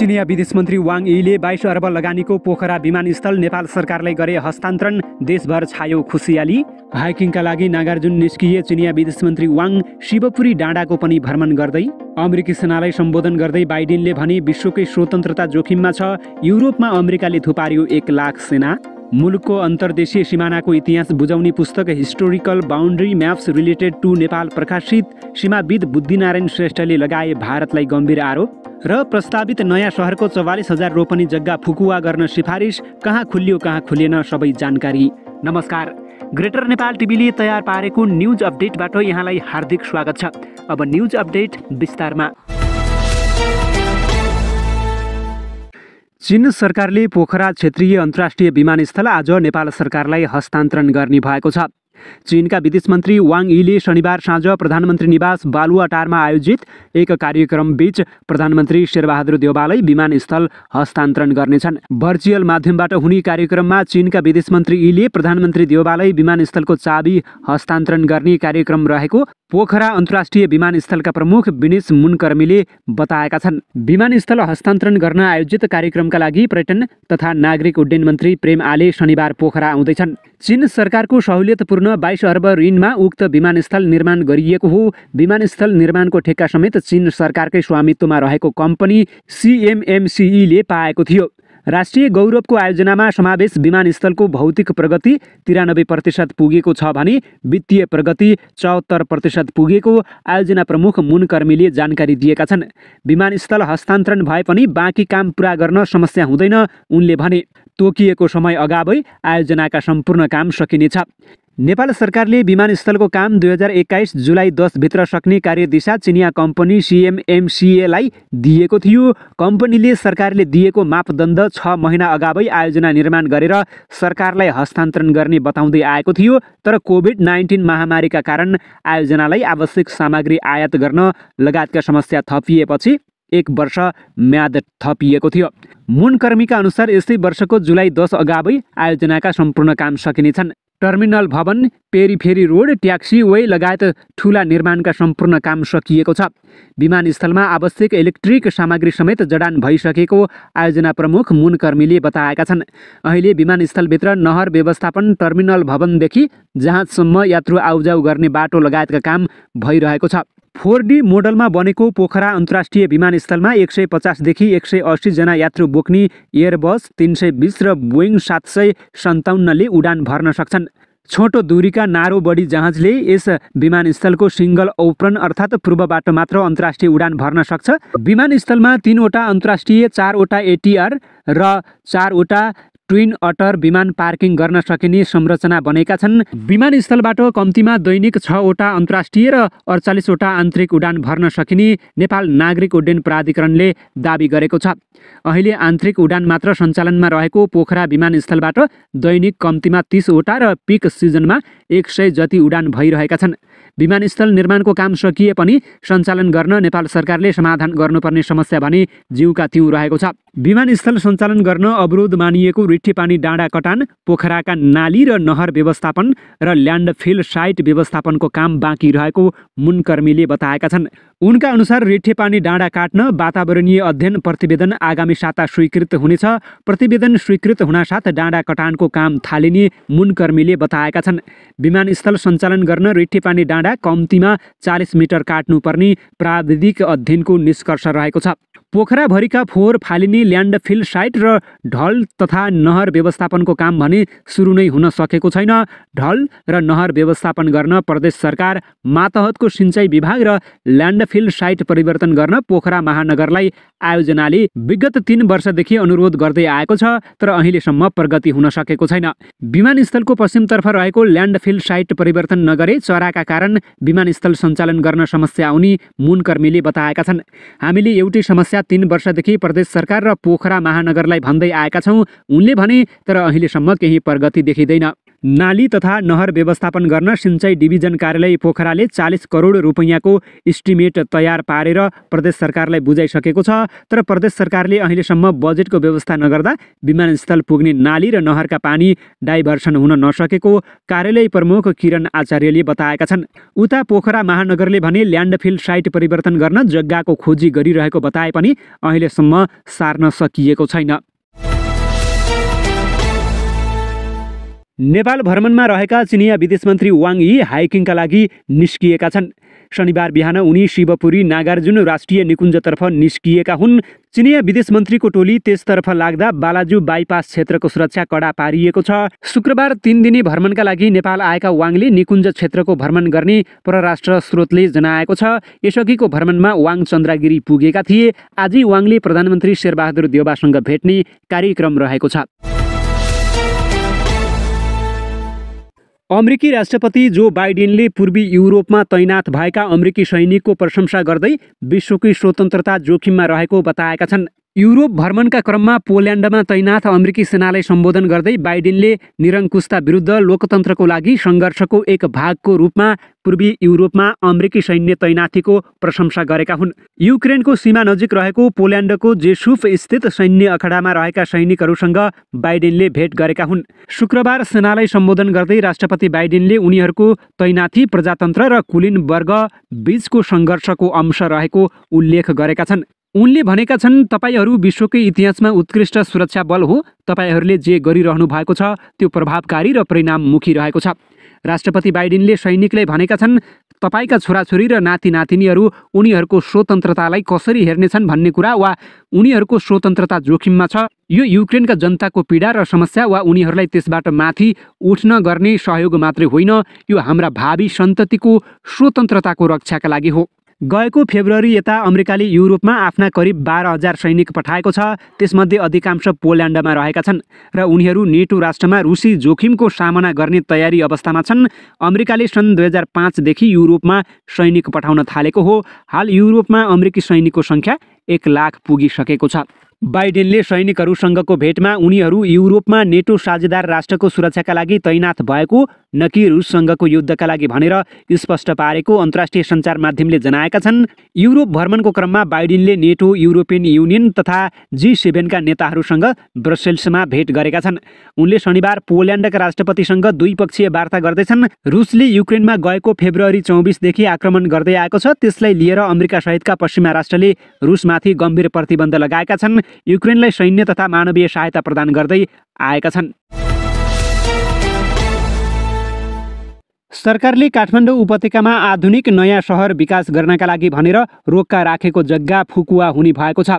चिनिया विदेश मन्त्री वाङ यीले बाइस अर्ब लगानीको पोखरा विमानस्थल नेपाल सरकारले गरे हस्तान्तरण देशभर छायो खुसियाली हाइकिङका लागि नागार्जुन निस्किए चिनिया विदेश मन्त्री वाङ शिवपुरी डाँडाको पनि भ्रमण गर्दै अमेरिकी सेनालाई सम्बोधन गर्दै बाइडेनले भने विश्वकै स्वतन्त्रता जोखिममा छ युरोपमा अमेरिकाले थुपार्यो एक लाख सेना मुलुकको अन्तर्देशीय सिमानाको इतिहास बुझाउने पुस्तक historical boundary maps related to Nepal प्रकाशित सीमाविद बुद्धिनारायण श्रेष्ठले लगाए भारतलाई गम्भीर आरोप र प्रस्तावित नयाँ सहरको चौवालिस हजार रोपनी जग्गा फुकुवा गर्न सिफारिस कहाँ खुल्यो कहाँ खुलेन सबै जानकारी नमस्कार ग्रेटर नेपाल टिभीले तयार पारेको न्युज अपडेटबाट यहाँलाई हार्दिक स्वागत छ अब न्युज अपडेट विस्तारमा चीन सरकारले पोखरा क्षेत्रीय अन्तर्राष्ट्रिय विमानस्थल आज नेपाल सरकारलाई हस्तान्तरण गर्ने भएको छ चीनका विदेश मन्त्री वाङ यीले शनिबार साँझ प्रधानमन्त्री निवास बालुवाटारमा आयोजित एक कार्यक्रम बीच प्रधानमन्त्री शेरबहादुर देवाललाई विमानस्थल हस्तान्तरण गर्नेछन् भर्चुअल माध्यमबाट हुने कार्यक्रममा चीनका विदेश मन्त्री यीले प्रधानमन्त्री देवाललाई विमानस्थलको चाबी हस्तान्तरण गर्ने कार्यक्रम रहेको पोखरा अन्तर्राष्ट्रिय विमानस्थलका प्रमुख विनेश मुनकर्मीले बताएका छन् विमानस्थल हस्तान्तरण गर्न आयोजित कार्यक्रमका लागि पर्यटन तथा नागरिक उड्डयन मन्त्री प्रेम आले शनिबार पोखरा आउँदैछन् चीन सरकारको सहुलियतपूर्ण बाइस अर्ब ऋणमा उक्त विमानस्थल निर्माण गरिएको हो विमानस्थल निर्माणको ठेक्का समेत चीन सरकारकै स्वामित्वमा रहेको कम्पनी सिएमएमसिईले पाएको थियो राष्ट्रिय गौरवको आयोजनामा समावेश विमानस्थलको भौतिक प्रगति तिरानब्बे प्रतिशत पुगेको छ भने वित्तीय प्रगति चौहत्तर प्रतिशत पुगेको आयोजना प्रमुख मुन कर्मीले जानकारी दिएका छन् विमानस्थल हस्तान्तरण भए पनि बाँकी काम पुरा गर्न समस्या हुँदैन उनले भने तोकिएको समय अगावै आयोजनाका सम्पूर्ण काम सकिनेछ नेपाल सरकारले विमानस्थलको काम दुई हजार एक्काइस जुलाई दसभित्र सक्ने कार्यदिशा चिनिया कम्पनी सिएमएमसिएलाई दिएको थियो कम्पनीले सरकारले दिएको मापदण्ड छ महिना अगावै आयोजना निर्माण गरेर सरकारलाई हस्तान्तरण गर्ने बताउँदै आएको थियो तर कोभिड नाइन्टिन महामारीका कारण आयोजनालाई आवश्यक सामग्री आयात गर्न लगायतका समस्या थपिएपछि एक वर्ष म्याद थपिएको थियो मुनकर्मीका अनुसार यसै वर्षको जुलाई दस अगावै आयोजनाका सम्पूर्ण काम सकिनेछन् टर्मिनल भवन पेरिफेरी रोड ट्याक्सी वे लगायत ठुला निर्माणका सम्पूर्ण काम सकिएको छ विमानस्थलमा आवश्यक इलेक्ट्रिक सामग्री समेत जडान भइसकेको आयोजना प्रमुख मुनकर्मीले बताएका छन् अहिले विमानस्थलभित्र नहर व्यवस्थापन टर्मिनल भवनदेखि जहाजसम्म यात्रु आउजाउ गर्ने बाटो लगायतका काम भइरहेको छ फोर डी मोडलमा बनेको पोखरा अन्तर्राष्ट्रिय विमानस्थलमा एक सय पचासदेखि एक सय अस्सीजना यात्रु बोक्ने एयरबस तिन सय बिस र बोइङ सात सय सन्ताउन्नले उडान भर्न सक्छन् छोटो दूरीका नारो बढी जहाजले यस विमानस्थलको सिङ्गल ओपन अर्थात् पूर्वबाट मात्र अन्तर्राष्ट्रिय उडान भर्न सक्छ विमानस्थलमा तिनवटा अन्तर्राष्ट्रिय चारवटा एटिआर र चारवटा ट्विन अटर विमान पार्किङ गर्न सकिने संरचना बनेका छन् विमानस्थलबाट कम्तीमा दैनिक छवटा अन्तर्राष्ट्रिय र अडचालिसवटा आन्तरिक उडान भर्न सकिने नेपाल नागरिक उड्डयन प्राधिकरणले दावी गरेको छ अहिले आन्तरिक उडान मात्र सञ्चालनमा रहेको पोखरा विमानस्थलबाट दैनिक कम्तीमा तिसवटा र पिक सिजनमा एक सय जति उडान भइरहेका छन् विमानस्थल निर्माणको काम सकिए पनि सञ्चालन गर्न नेपाल सरकारले समाधान गर्नुपर्ने समस्या भने जिउका तिउँ रहेको छ विमानस्थल सञ्चालन गर्न अवरोध मानिएको डाँडा कटान पोखराका नाली र नहर व्यवस्थापन र ल्यान्डफिल साइट व्यवस्थापनको काम बाँकी रहेको मुनकर्मीले बताएका छन् उनका अनुसार रिठेपानी डाँडा काट्न वातावरणीय अध्ययन प्रतिवेदन आगामी साता स्वीकृत हुनेछ प्रतिवेदन स्वीकृत हुनासाथ डाँडा कटानको काम थालिने मुनकर्मीले बताएका छन् विमानस्थल सञ्चालन गर्न रिठेपानी डाँडा कम्तीमा चालिस मिटर काट्नुपर्ने प्राविधिक अध्ययनको निष्कर्ष रहेको छ पोखराभरिका फोहोर फालिने ल्यान्डफिल साइट र ढल तथा नहर व्यवस्थापनको काम भने सुरु नै हुन सकेको छैन ढल र नहर व्यवस्थापन गर्न प्रदेश सरकार मातहतको सिंचाइ विभाग र ल्यान्डफिल साइट परिवर्तन गर्न पोखरा महानगरलाई आयोजनाले विगत तीन वर्षदेखि अनुरोध गर्दै आएको छ तर अहिलेसम्म प्रगति हुन सकेको छैन विमानस्थलको पश्चिमतर्फ रहेको ल्यान्डफिल साइट परिवर्तन नगरे चराका कारण विमानस्थल सञ्चालन गर्न समस्या आउने मुनकर्मीले बताएका छन् हामीले एउटै समस्या विगतका तिन वर्षदेखि प्रदेश सरकार र पोखरा महानगरलाई भन्दै आएका छौँ उनले भने तर अहिलेसम्म केही प्रगति देखिँदैन नाली तथा नहर व्यवस्थापन गर्न सिंचाइ डिभिजन कार्यालय पोखराले चालिस करोड रुपैयाँको इस्टिमेट तयार पारेर प्रदेश सरकारलाई बुझाइसकेको छ तर प्रदेश सरकारले अहिलेसम्म बजेटको व्यवस्था नगर्दा विमानस्थल पुग्ने नाली र नहरका पानी डाइभर्सन हुन नसकेको कार्यालय प्रमुख किरण आचार्यले बताएका छन् उता पोखरा महानगरले भने ल्यान्डफिल साइट परिवर्तन गर्न जग्गाको खोजी गरिरहेको बताए पनि अहिलेसम्म सार्न सकिएको छैन नेपाल भ्रमणमा रहेका चिनिया विदेश मन्त्री वाङ यी हाइकिङका लागि निस्किएका छन् शनिबार बिहान उनी शिवपुरी नागार्जुन राष्ट्रिय निकुञ्जतर्फ निस्किएका हुन् चिनिया विदेश मन्त्रीको टोली त्यसतर्फ लाग्दा बालाजु बाइपास क्षेत्रको सुरक्षा कडा पारिएको छ शुक्रबार तिन दिने भ्रमणका लागि नेपाल आएका वाङले निकुञ्ज क्षेत्रको भ्रमण गर्ने परराष्ट्र स्रोतले जनाएको छ यसअघिको भ्रमणमा वाङ चन्द्रागिरी पुगेका थिए आजै वाङले प्रधानमन्त्री शेरबहादुर देवासँग भेट्ने कार्यक्रम रहेको छ अमेरिकी राष्ट्रपति जो बाइडेनले पूर्वी युरोपमा तैनात भएका अमेरिकी सैनिकको प्रशंसा गर्दै विश्वकै स्वतन्त्रता जोखिममा रहेको बताएका छन् युरोप भ्रमणका क्रममा पोल्यान्डमा तैनाथ अमेरिकी सेनालाई सम्बोधन गर्दै बाइडेनले निरङ्कुशता विरुद्ध लोकतन्त्रको लागि सङ्घर्षको एक भागको रूपमा पूर्वी युरोपमा अमेरिकी सैन्य तैनाथीको प्रशंसा गरेका हुन् युक्रेनको सीमा नजिक रहेको पोल्यान्डको जेसुफ स्थित सैन्य अखडामा रहेका सैनिकहरूसँग बाइडेनले भेट गरेका हुन् शुक्रबार सेनालाई सम्बोधन गर्दै राष्ट्रपति बाइडेनले उनीहरूको तैनाथी प्रजातन्त्र र कुलिन वर्ग बीचको सङ्घर्षको अंश रहेको उल्लेख गरेका छन् उनले भनेका छन् तपाईँहरू विश्वकै इतिहासमा उत्कृष्ट सुरक्षा बल हो तपाईँहरूले जे गरिरहनु भएको छ त्यो प्रभावकारी र परिणाममुखी रहेको छ राष्ट्रपति बाइडेनले सैनिकले भनेका छन् तपाईँका छोराछोरी र नाति नातिनीहरू उनीहरूको स्वतन्त्रतालाई कसरी हेर्नेछन् भन्ने कुरा वा उनीहरूको स्वतन्त्रता जोखिममा छ यो युक्रेनका जनताको पीडा र समस्या वा उनीहरूलाई त्यसबाट माथि उठ्न गर्ने सहयोग मात्रै होइन यो हाम्रा भावी सन्ततिको स्वतन्त्रताको रक्षाका लागि हो गएको फेब्रुअरी यता अमेरिकाले युरोपमा आफ्ना करिब बाह्र हजार सैनिक पठाएको छ त्यसमध्ये अधिकांश पोल्यान्डमा रहेका छन् र उनीहरू नेटो राष्ट्रमा रुसी जोखिमको सामना गर्ने तयारी अवस्थामा छन् अमेरिकाले सन् दुई हजार पाँचदेखि युरोपमा सैनिक पठाउन थालेको हो हाल युरोपमा अमेरिकी सैनिकको सङ्ख्या एक लाख पुगिसकेको छ बाइडेनले सैनिकहरूसँगको भेटमा उनीहरू युरोपमा नेटो साझेदार राष्ट्रको सुरक्षाका लागि तैनात भएको न कि रुससँगको युद्धका लागि भनेर स्पष्ट पारेको अन्तर्राष्ट्रिय सञ्चार माध्यमले जनाएका छन् युरोप भ्रमणको क्रममा बाइडेनले नेटो युरोपियन युनियन तथा जी सेभेनका नेताहरूसँग ब्रसेल्समा भेट गरेका छन् उनले शनिबार पोल्यान्डका राष्ट्रपतिसँग द्विपक्षीय वार्ता गर्दैछन् रुसले युक्रेनमा गएको फेब्रुअरी चौबिसदेखि आक्रमण गर्दै आएको छ त्यसलाई लिएर अमेरिका सहितका पश्चिमा राष्ट्रले रुसमाथि गम्भीर प्रतिबन्ध लगाएका छन् युक्रेनलाई सैन्य तथा मानवीय सहायता प्रदान गर्दै आएका छन् सरकारले काठमाडौँ उपत्यकामा आधुनिक नयाँ सहर विकास गर्नका लागि भनेर रोक्का राखेको जग्गा फुकुवा हुने भएको छ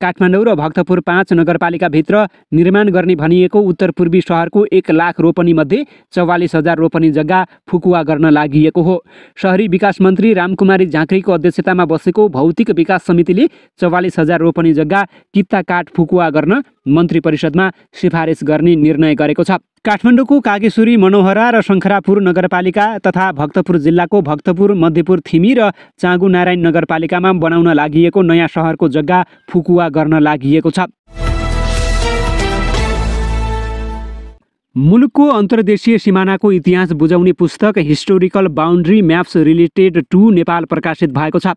काठमाडौँ र भक्तपुर पाँच नगरपालिकाभित्र निर्माण गर्ने भनिएको उत्तर पूर्वी सहरको एक लाख मध्ये चौवालिस हजार रोपनी जग्गा फुकुवा गर्न लागि हो सहरी विकास मन्त्री रामकुमारी झाँक्रीको अध्यक्षतामा बसेको भौतिक विकास समितिले चौवालिस हजार रोपनी जग्गा कित्ता काठ फुकुवा गर्न मन्त्री परिषदमा सिफारिस गर्ने निर्णय गरेको छ काठमाडौँको कागेश्वरी मनोहरा र शङ्खरापुर नगरपालिका तथा भक्तपुर जिल्लाको भक्तपुर मध्यपुर थिमी र चाँगु नारायण नगरपालिकामा बनाउन लागि नयाँ सहरको जग्गा फुकुवा गर्न लागि छ मुलुकको अन्तर्देशीय सिमानाको इतिहास बुझाउने पुस्तक historical boundary maps related to Nepal प्रकाशित भएको छ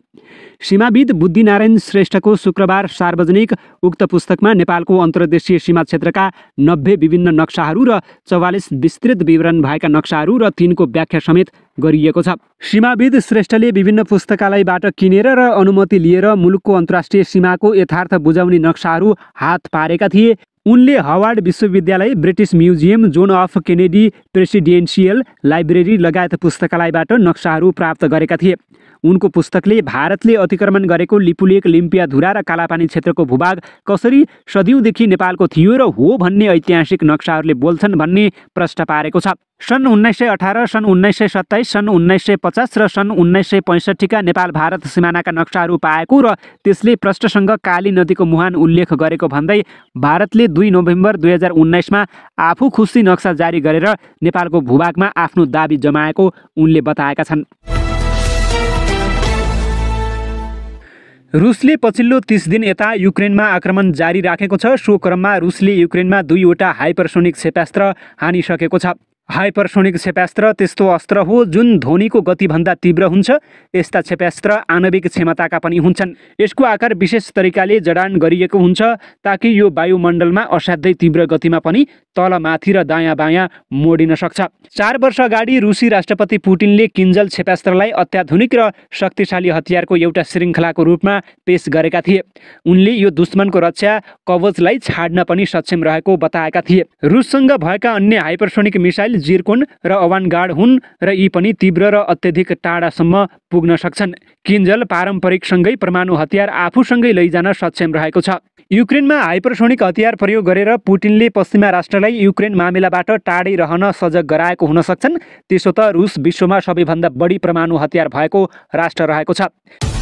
सीमाविद बुद्धिनारायण श्रेष्ठको शुक्रबार सार्वजनिक उक्त पुस्तकमा नेपालको अन्तर्देशीय सीमा क्षेत्रका नब्बे विभिन्न नक्साहरू र चौवालिस विस्तृत विवरण भएका नक्साहरू र तिनको व्याख्या समेत गरिएको छ सीमाविद श्रेष्ठले विभिन्न पुस्तकालयबाट किनेर र अनुमति लिएर मुलुकको अन्तर्राष्ट्रिय सीमाको यथार्थ बुझाउने नक्साहरू हात पारेका थिए उनले हवार्ड विश्वविद्यालय British museum John F Kennedy presidential library लगायत पुस्तकालयबाट नक्साहरू प्राप्त गरेका थिए उनको पुस्तकले भारतले अतिक्रमण गरेको लिपुलेक लिम्पियाधुरा र कालापानी क्षेत्रको भूभाग कसरी सदिउँदेखि नेपालको थियो र हो भन्ने ऐतिहासिक नक्साहरूले बोल्छन् भन्ने प्रश्न पारेको छ सन् उन्नाइस सय अठार सन् उन्नाइस सय सत्ताइस सन् उन्नाइस सय पचास र सन् उन्नाइस सय पैँसठीका नेपाल भारत सिमानाका नक्साहरू पाएको र त्यसले प्रष्टसँग काली नदीको मुहान उल्लेख गरेको भन्दै भारतले दुई नोभेम्बर दुई हजार उन्नाइसमा आफू खुसी नक्सा जारी गरेर नेपालको भूभागमा आफ्नो दाबी जमाएको उनले बताएका छन् रुसले पछिल्लो तिस दिन यता युक्रेनमा आक्रमण जारी राखेको छ सो क्रममा रुसले युक्रेनमा दुईवटा हाइपरसोनिक क्षेपास्त्र हानिसकेको छ हाइपरसोनिक क्षेप्यास्त्र त्यस्तो अस्त्र हो जुन ध्वनिको गतिभन्दा तीव्र हुन्छ यस्ता क्षेप्यास्त्र आणविक क्षमताका पनि हुन्छन् यसको आकार विशेष तरिकाले जडान गरिएको हुन्छ ताकि यो वायुमण्डलमा असाध्यै तीव्र गतिमा पनि तलमाथि र दायाँ बायाँ मोडिन सक्छ चार वर्ष अगाडि रुसी राष्ट्रपति पुटिनले किन्जल क्षेपास्त्रलाई अत्याधुनिक र शक्तिशाली हतियारको एउटा श्रृङ्खलाको रूपमा पेस गरेका थिए उनले यो दुश्मनको रक्षा कवचलाई छाड्न पनि सक्षम रहेको बताएका थिए रुससँग भएका अन्य हाइपरसोनिक मिसाइल मिसाइल जिर्कोन र अवानगार्ड हुन् र यी पनि तीव्र र अत्यधिक टाढासम्म पुग्न सक्छन् किन्जल पारम्परिकसँगै परमाणु हतियार आफूसँगै लैजान सक्षम रहेको छ युक्रेनमा हाइपरसोनिक हतियार प्रयोग गरेर पुटिनले पश्चिमा राष्ट्रलाई युक्रेन मामिलाबाट टाढै रहन सजग गराएको हुन सक्छन् त्यसो त रुस विश्वमा सबैभन्दा बढी परमाणु हतियार भएको राष्ट्र रहेको छ